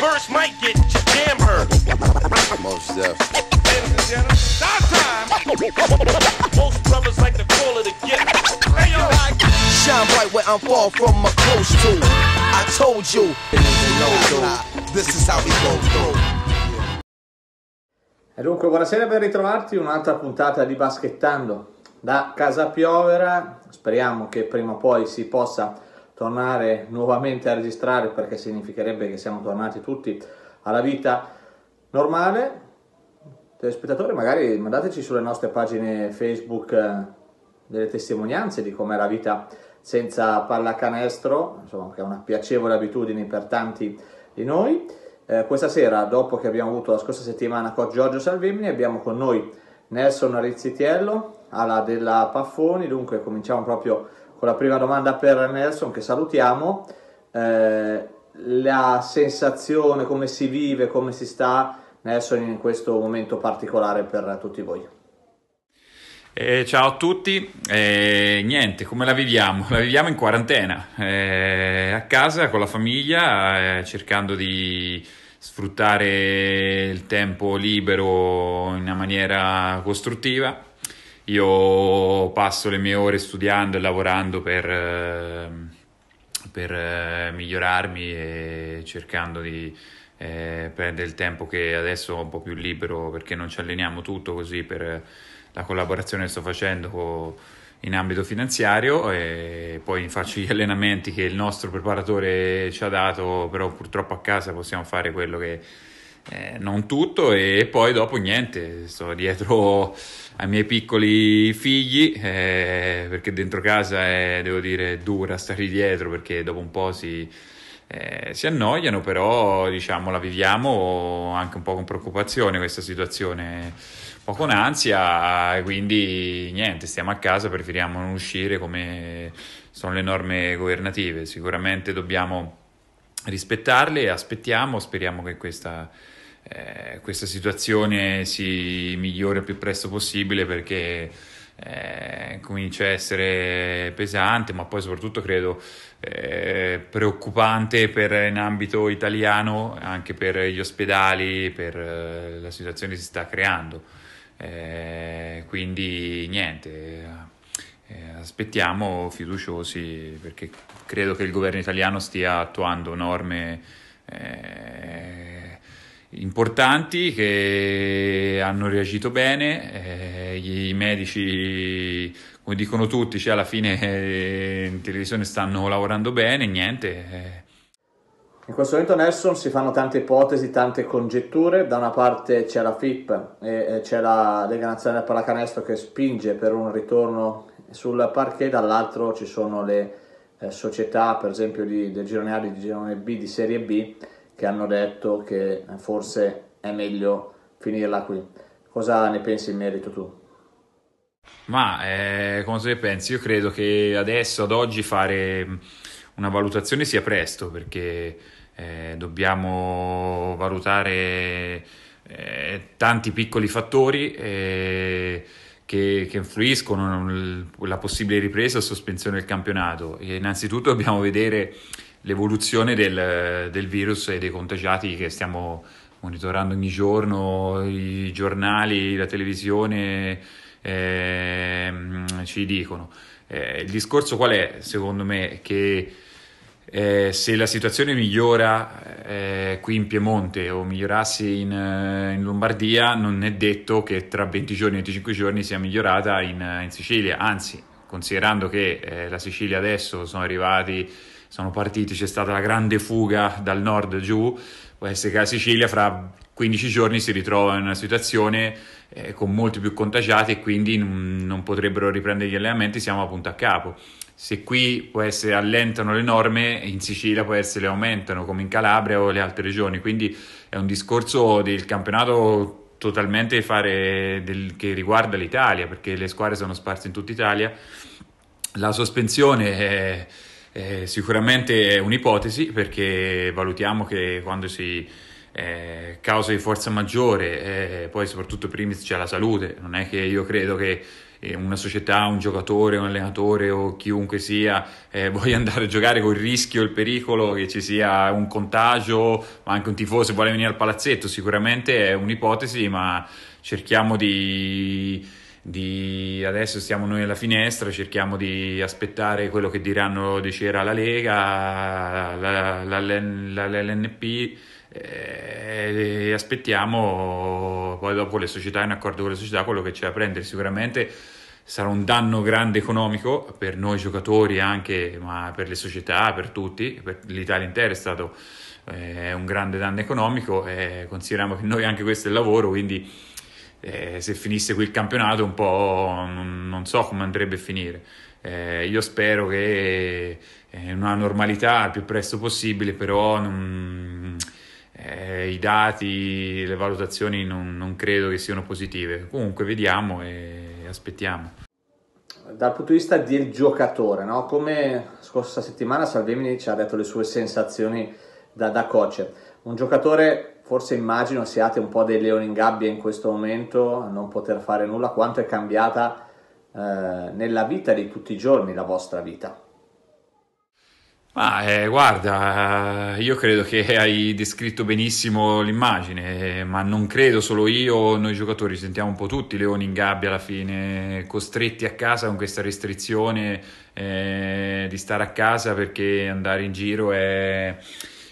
verse might get you damn hurt. Most deaf. Ladies and gentlemen, it's time. Most brothers like to call it a gift. Hey, yo. Shine bright where I'm far from my close to. I told you. This is how we go through. E dunque, buonasera e ben ritrovati, un'altra puntata di Baschettando da Casa Piovera. Speriamo che prima o poi si possa tornare nuovamente a registrare perché significherebbe che siamo tornati tutti alla vita normale. Telespettatori, magari mandateci sulle nostre pagine Facebook eh, delle testimonianze di com'è la vita senza pallacanestro, insomma, che è una piacevole abitudine per tanti di noi. Eh, questa sera, dopo che abbiamo avuto la scorsa settimana con Giorgio Salvemini, abbiamo con noi Nelson Rizzitiello alla della Paffoni, dunque cominciamo proprio con la prima domanda per Nelson che salutiamo. Eh, la sensazione, come si vive, come si sta Nelson in questo momento particolare per tutti voi. Eh, ciao a tutti, eh, niente, come la viviamo? La viviamo in quarantena, eh, a casa con la famiglia, eh, cercando di sfruttare il tempo libero in una maniera costruttiva io passo le mie ore studiando e lavorando per, eh, per eh, migliorarmi e cercando di eh, prendere il tempo che adesso ho un po' più libero perché non ci alleniamo tutto così per la collaborazione che sto facendo con in ambito finanziario e poi faccio gli allenamenti che il nostro preparatore ci ha dato, però purtroppo a casa possiamo fare quello che eh, non tutto e poi dopo niente, sto dietro ai miei piccoli figli eh, perché dentro casa è, devo dire, dura stare dietro perché dopo un po' si... Eh, si annoiano, però diciamo la viviamo anche un po' con preoccupazione questa situazione, un po' con ansia, quindi niente, stiamo a casa, preferiamo non uscire come sono le norme governative, sicuramente dobbiamo rispettarle aspettiamo, speriamo che questa eh, questa situazione si migliori il più presto possibile perché eh, comincia a essere pesante, ma poi soprattutto credo eh, preoccupante per in ambito italiano, anche per gli ospedali, per eh, la situazione che si sta creando. Eh, quindi niente, eh, aspettiamo fiduciosi perché credo che il governo italiano stia attuando norme eh, importanti che hanno reagito bene, eh, i medici come dicono tutti, cioè alla fine eh, in televisione stanno lavorando bene, niente. Eh. In questo momento Nelson si fanno tante ipotesi, tante congetture, da una parte c'è la FIP e c'è la Lega Nazionale Pallacanestro che spinge per un ritorno sul parquet, dall'altro ci sono le eh, società per esempio di, del girone A, di girone B, di serie B che hanno detto che eh, forse è meglio finirla qui. Cosa ne pensi in merito tu? Ma eh, cosa ne pensi? Io credo che adesso, ad oggi, fare mm, una valutazione sia presto perché eh, dobbiamo valutare eh, tanti piccoli fattori eh, che, che, influiscono la possibile ripresa o sospensione del campionato. E innanzitutto dobbiamo vedere l'evoluzione del, del virus e dei contagiati che stiamo monitorando ogni giorno, i giornali, la televisione eh, ci dicono. Eh, il discorso qual è, secondo me, che eh, se la situazione migliora eh, qui in Piemonte o migliorasse in, eh, in, Lombardia, non è detto che tra 20 giorni e 25 giorni sia migliorata in, in Sicilia, anzi, considerando che eh, la Sicilia adesso sono arrivati sono partiti, c'è stata la grande fuga dal nord giù, può essere che la Sicilia fra 15 giorni si ritrova in una situazione eh, con molti più contagiati e quindi n- non potrebbero riprendere gli allenamenti, siamo a punto a capo. Se qui può essere allentano le norme, in Sicilia può essere le aumentano come in Calabria o le altre regioni, quindi è un discorso del campionato totalmente fare del, che riguarda l'Italia, perché le squadre sono sparse in tutta Italia. La sospensione è eh, sicuramente è un'ipotesi perché valutiamo che quando si eh, causa di forza maggiore, eh, poi soprattutto primis c'è la salute, non è che io credo che eh, una società, un giocatore, un allenatore o chiunque sia eh, voglia andare a giocare con il rischio, il pericolo che ci sia un contagio, ma anche un tifoso vuole venire al palazzetto, sicuramente è un'ipotesi, ma cerchiamo di di adesso stiamo noi alla finestra, cerchiamo di aspettare quello che diranno di c'era la Lega, la, la, la, l'NP eh, e aspettiamo poi dopo le società, in accordo con le società, quello che c'è da prendere. Sicuramente sarà un danno grande economico per noi giocatori anche, ma per le società, per tutti, per l'Italia intera è stato eh, un grande danno economico e eh, consideriamo che noi anche questo è il lavoro, quindi eh, se finisse qui il campionato un po' non, non so come andrebbe a finire. Eh, io spero che eh, una normalità il più presto possibile, però non, eh, i dati, le valutazioni non, non, credo che siano positive. Comunque vediamo e aspettiamo. Dal punto di vista del giocatore, no? come scorsa settimana Salvemini ci ha detto le sue sensazioni da, da coach, un giocatore forse immagino siate un po' dei leoni in gabbia in questo momento, a non poter fare nulla, quanto è cambiata eh, nella vita di tutti i giorni la vostra vita? Ma eh, guarda, io credo che hai descritto benissimo l'immagine, ma non credo solo io, noi giocatori sentiamo un po' tutti leoni in gabbia alla fine, costretti a casa con questa restrizione eh, di stare a casa perché andare in giro è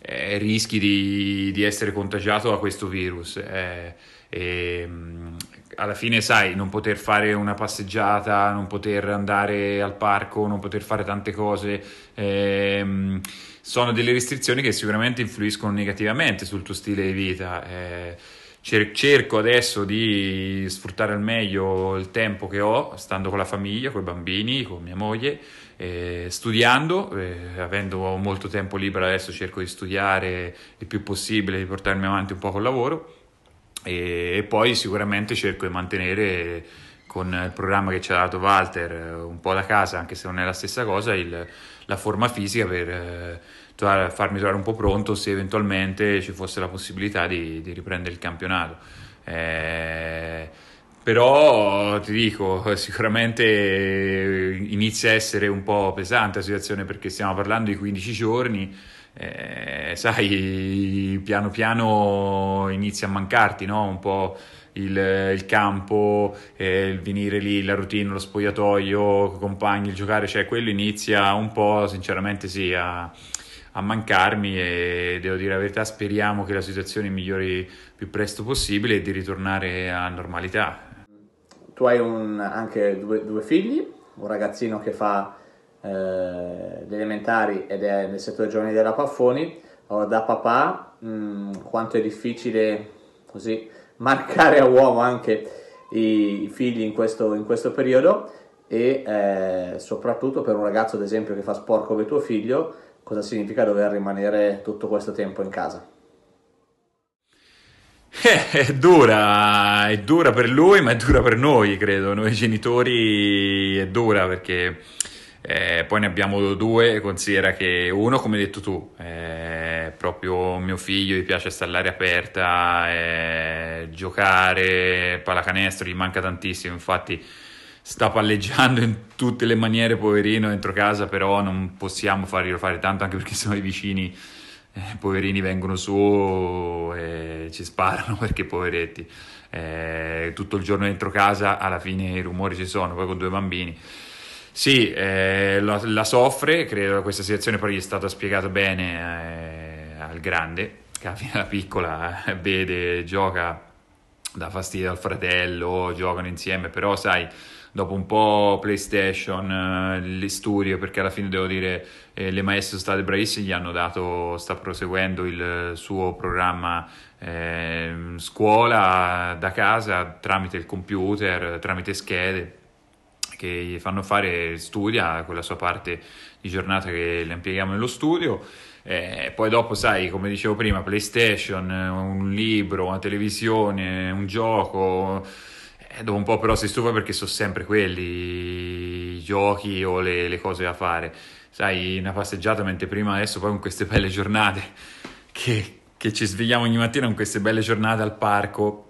eh, rischi di, di, essere contagiato da questo virus. Eh, e, mm, alla fine, sai, non poter fare una passeggiata, non poter andare al parco, non poter fare tante cose. Eh, sono delle restrizioni che sicuramente influiscono negativamente sul tuo stile di vita. Eh, cer- cerco adesso di sfruttare al meglio il tempo che ho, stando con la famiglia, con i bambini, con mia moglie, eh, studiando, eh, avendo molto tempo libero adesso cerco di studiare il più possibile, di portarmi avanti un po' col lavoro e, e poi sicuramente cerco di mantenere con il programma che ci ha dato Walter eh, un po' da casa, anche se non è la stessa cosa, il, la forma fisica per eh, farmi trovare un po' pronto se eventualmente ci fosse la possibilità di, di riprendere il campionato. Eh, però ti dico, sicuramente eh, inizia a essere un po' pesante la situazione perché stiamo parlando di 15 giorni, eh, sai, piano piano inizia a mancarti no? un po' il, il campo, eh, il venire lì, la routine, lo spogliatoio, i compagni, il giocare, cioè quello inizia un po' sinceramente sì a a mancarmi e devo dire la verità speriamo che la situazione migliori più presto possibile e di ritornare a normalità. Tu hai un, anche due, due, figli, un ragazzino che fa eh, gli elementari ed è nel settore giovanile della Paffoni. Allora, da papà, mh, mm, quanto è difficile così marcare a uomo anche i, i figli in questo, in questo periodo e eh, soprattutto per un ragazzo ad esempio che fa sport come tuo figlio cosa significa dover rimanere tutto questo tempo in casa eh, è dura, è dura per lui, ma è dura per noi, credo. Noi genitori è dura perché eh, poi ne abbiamo due. Considera che uno, come hai detto tu, eh, proprio mio figlio gli piace stare all'aria aperta, eh, giocare, pallacanestro, gli manca tantissimo. Infatti, sta palleggiando in tutte le maniere, poverino, dentro casa, però non possiamo farglielo fare tanto anche perché sono i vicini eh, poverini vengono su e ci sparano perché poveretti, eh, tutto il giorno dentro casa alla fine i rumori ci sono, poi con due bambini. Sì, eh, la, la, soffre, credo questa situazione poi gli è stata spiegata bene eh, al grande, che alla fine la piccola eh, vede, gioca dà fastidio al fratello, giocano insieme, però sai, dopo un po' PlayStation, eh, le studio, perché alla fine devo dire eh, le maestre sono state bravissime, gli hanno dato, sta proseguendo il suo programma eh, scuola da casa tramite il computer, tramite schede che gli fanno fare, studia quella sua parte di giornata che le impieghiamo nello studio eh, poi dopo, sai, come dicevo prima, PlayStation, eh, un libro, una televisione, un gioco. Eh, dopo un po' però si stufa perché sono sempre quelli i giochi o le, le cose da fare. Sai, una passeggiata mentre prima adesso poi con queste belle giornate che, che ci svegliamo ogni mattina con queste belle giornate al parco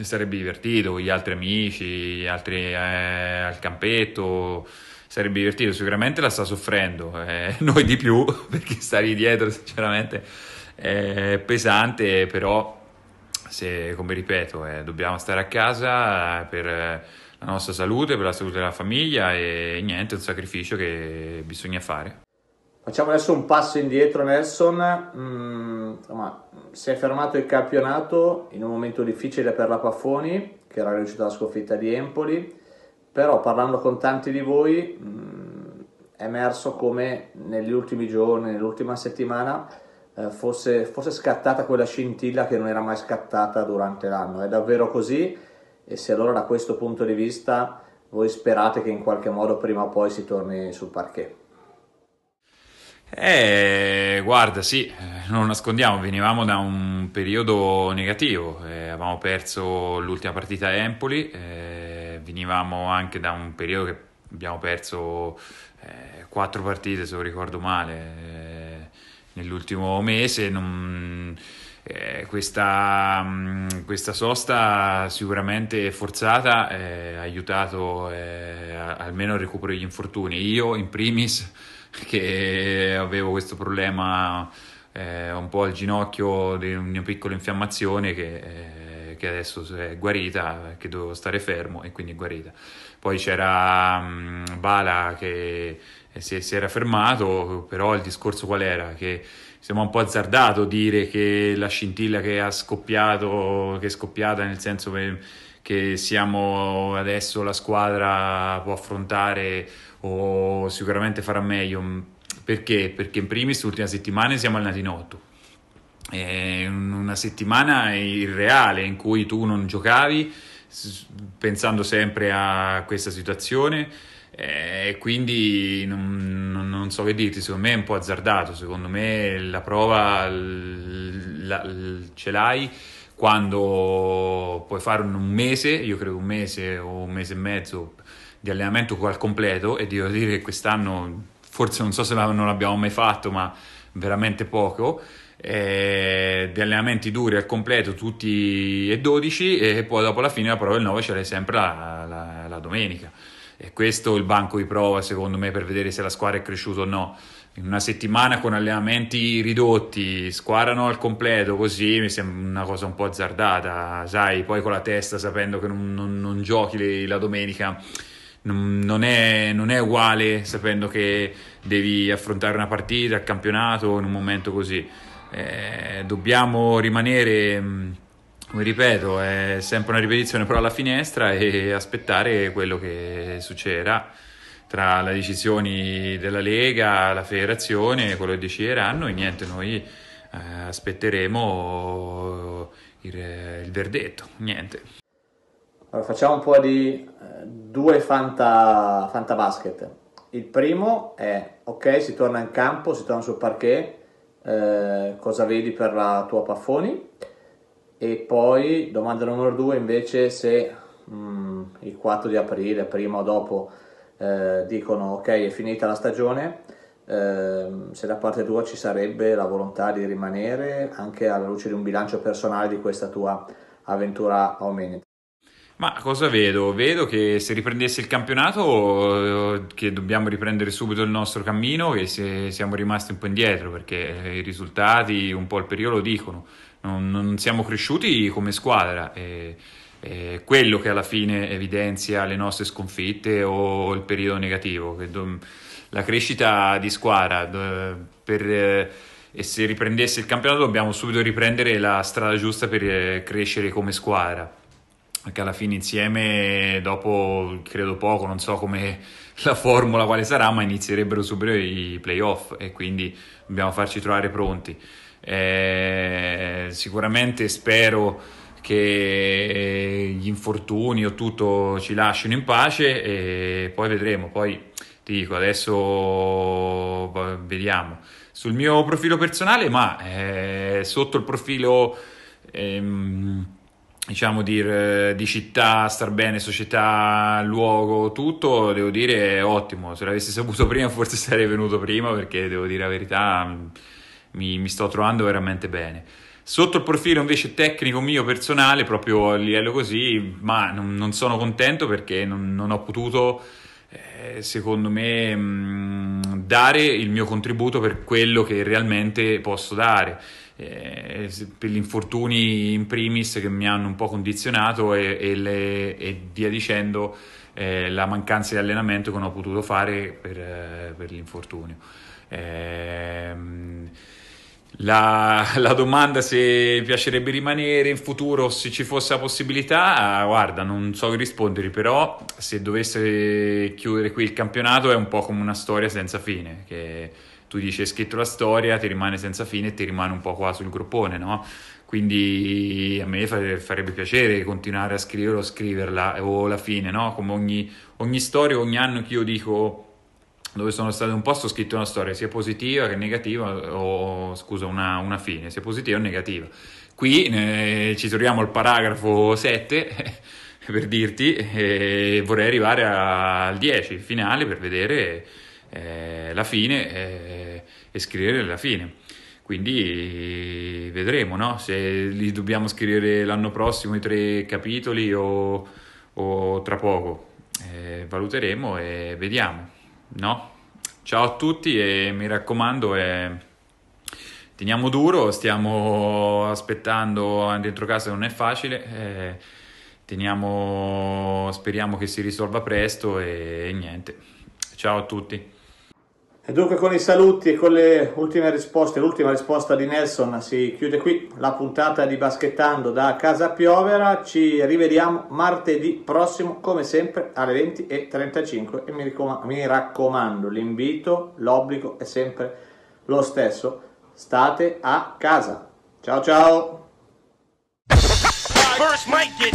sarebbe divertito con gli altri amici, gli altri eh, al campetto sarebbe divertito. Sicuramente la sta soffrendo, eh, noi di più, perché stare dietro sinceramente è pesante, però se, come ripeto, eh, dobbiamo stare a casa eh, per eh, la nostra salute, per la salute della famiglia e niente, è un sacrificio che bisogna fare. Facciamo adesso un passo indietro Nelson, mm, ma, si è fermato il campionato in un momento difficile per la Paffoni che era riuscita la sconfitta di Empoli, però parlando con tanti di voi mh, mm, è emerso come negli ultimi giorni, nell'ultima settimana eh, fosse, fosse, scattata quella scintilla che non era mai scattata durante l'anno. È davvero così? E se allora da questo punto di vista voi sperate che in qualche modo prima o poi si torni sul parquet? Eh, guarda, sì, eh, non nascondiamo, venivamo da un periodo negativo, eh, avevamo perso l'ultima partita a Empoli, eh, venivamo anche da un periodo che abbiamo perso eh, quattro eh, partite, se non ricordo male, eh, nell'ultimo mese. Non, eh, questa, mh, mm, questa, sosta sicuramente forzata eh, ha aiutato eh, a, almeno al recupero degli infortuni. Io in primis che avevo questo problema un po' al ginocchio di una piccola infiammazione che perché adesso è guarita, che dovevo stare fermo e quindi è guarita. Poi c'era um, Bala che eh, si, si, era fermato, però il discorso qual era? Che siamo un po' azzardato a dire che la scintilla che ha scoppiato, che è scoppiata nel senso che, che siamo adesso la squadra può affrontare o sicuramente farà meglio. Perché? Perché in primis l'ultima settimana siamo allenati in otto eh, una settimana irreale in cui tu non giocavi pensando sempre a questa situazione e quindi non, non, so che dirti, secondo me è un po' azzardato, secondo me la prova la, ce l'hai quando puoi fare un mese, io credo un mese o un mese e mezzo di allenamento al completo e devo dire che quest'anno forse non so se non l'abbiamo mai fatto ma veramente poco eh, di allenamenti duri al completo tutti e 12 e poi dopo la fine la prova del 9 ce l'hai sempre la, la, la domenica e questo è il banco di prova secondo me per vedere se la squadra è cresciuta o no in una settimana con allenamenti ridotti, squadrano al completo così mi sembra una cosa un po' azzardata, sai, poi con la testa sapendo che non, non, non giochi la domenica non, è, non è uguale sapendo che devi affrontare una partita, il campionato in un momento così eh, dobbiamo rimanere, mm, come ripeto, è sempre una ripetizione, però alla finestra e aspettare quello che succederà tra le decisioni della Lega, la federazione, quello che decideranno e niente, noi eh, aspetteremo il, il verdetto, niente. Allora, facciamo un po' di eh, due fanta, fanta basket. Il primo è, ok, si torna in campo, si torna sul parquet, eh, cosa vedi per la tua Paffoni e poi domanda numero due invece se mh, mm, il 4 di aprile, prima o dopo, eh, dicono ok è finita la stagione, eh, se da parte tua ci sarebbe la volontà di rimanere anche alla luce di un bilancio personale di questa tua avventura a Omenia. Ma cosa vedo? Vedo che se riprendesse il campionato, eh, che dobbiamo riprendere subito il nostro cammino, che se siamo rimasti un po' indietro, perché eh, i risultati, un po' il periodo lo dicono, non, non, siamo cresciuti come squadra. E, e quello che alla fine evidenzia le nostre sconfitte o il periodo negativo, do, la crescita di squadra. per, eh, e se riprendesse il campionato dobbiamo subito riprendere la strada giusta per crescere come squadra che alla fine insieme dopo credo poco, non so come la formula quale sarà, ma inizierebbero subito i playoff e quindi dobbiamo farci trovare pronti. Eh, sicuramente spero che gli infortuni o tutto ci lasciano in pace e poi vedremo, poi ti dico adesso vediamo sul mio profilo personale, ma eh, sotto il profilo ehm, diciamo di, eh, di città, star bene, società, luogo, tutto, devo dire è ottimo. Se l'avessi saputo prima forse sarei venuto prima perché devo dire la verità mm, mi, mi sto trovando veramente bene. Sotto il profilo invece tecnico mio personale, proprio a livello così, ma non, non sono contento perché non, non ho potuto, eh, secondo me, mh, mm, dare il mio contributo per quello che realmente posso dare. Eh, per gli infortuni in primis che mi hanno un po' condizionato e, e, le, e via dicendo eh, la mancanza di allenamento che non ho potuto fare per, eh, per l'infortunio. Eh, la, la, domanda se piacerebbe rimanere in futuro, se ci fosse la possibilità, ah, guarda, non so che rispondere, però se dovesse chiudere qui il campionato è un po' come una storia senza fine, che tu dici hai scritto la storia, ti rimane senza fine e ti rimane un po' qua sul gruppone, no? Quindi a me farebbe piacere continuare a scriverla o scriverla o la fine, no? Come ogni, ogni storia, ogni anno che io dico dove sono stato un po' scritto una storia sia positiva che negativa, o scusa, una, una fine, sia positiva o negativa. Qui eh, ci troviamo al paragrafo 7 per dirti, e eh, vorrei arrivare al 10, il finale, per vedere eh, la fine eh, e scrivere la fine. Quindi vedremo no? se li dobbiamo scrivere l'anno prossimo i tre capitoli o, o tra poco. Eh, valuteremo e vediamo. No? Ciao a tutti e mi raccomando, eh, teniamo duro, stiamo aspettando, dentro casa non è facile, eh, teniamo, speriamo che si risolva presto e, e niente. Ciao a tutti. E Dunque con i saluti e con le ultime risposte, l'ultima risposta di Nelson si chiude qui la puntata di Baschettando da Casa Piovera, ci rivediamo martedì prossimo come sempre alle 20.35 e mi, raccomando, mi raccomando l'invito, l'obbligo è sempre lo stesso, state a casa. Ciao ciao! First might get